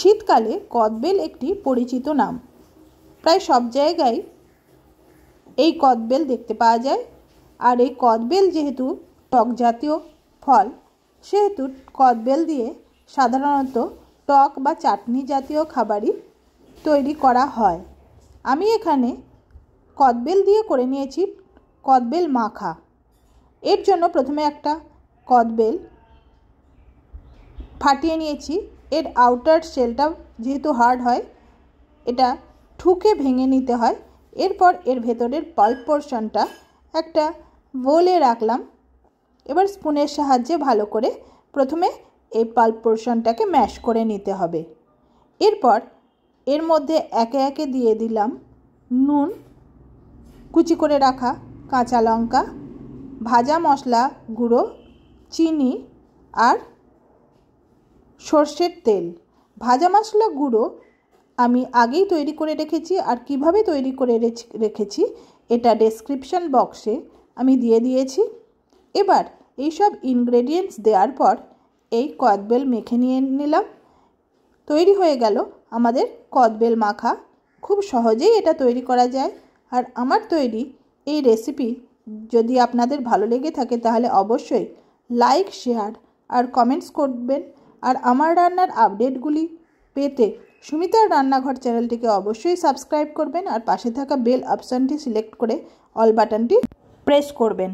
শীতকালে কদবেল একটি পরিচিত নাম প্রায় সব জায়গায় এই কদবেল দেখতে পাওয়া যায় আর এই কদবেল যেহেতু টক জাতীয় ফল সেহেতু কদবেল দিয়ে সাধারণত টক বা চাটনি জাতীয় খাবারই তৈরি করা হয় আমি এখানে কদবেল দিয়ে করে নিয়েছি কদবেল মাখা এর জন্য প্রথমে একটা কদবেল ফাটিয়ে নিয়েছি এর আউটার শেলটা যেহেতু হার্ড হয় এটা ঠুকে ভেঙে নিতে হয় এরপর এর ভেতরের পাল্প পোর্শনটা একটা বোলে রাখলাম এবার স্পুনের সাহায্যে ভালো করে প্রথমে এই পাল্প পোর্শনটাকে ম্যাশ করে নিতে হবে এরপর এর মধ্যে একে একে দিয়ে দিলাম নুন কুচি করে রাখা কাঁচা লঙ্কা ভাজা মশলা গুঁড়ো চিনি আর সর্ষের তেল ভাজা মশলা গুঁড়ো আমি আগেই তৈরি করে রেখেছি আর কিভাবে তৈরি করে রেখেছি এটা ডেসক্রিপশন বক্সে আমি দিয়ে দিয়েছি এবার এইসব ইনগ্রেডিয়েন্টস দেওয়ার পর এই কদবেল মেখে নিয়ে নিলাম তৈরি হয়ে গেল আমাদের কদবেল মাখা খুব সহজেই এটা তৈরি করা যায় আর আমার তৈরি এই রেসিপি যদি আপনাদের ভালো লেগে থাকে তাহলে অবশ্যই লাইক শেয়ার আর কমেন্টস করবেন আর আমার রান্নার আপডেটগুলি পেতে সুমিতার রান্নাঘর চ্যানেলটিকে অবশ্যই সাবস্ক্রাইব করবেন আর পাশে থাকা বেল অপশানটি সিলেক্ট করে অল বাটনটি প্রেস করবেন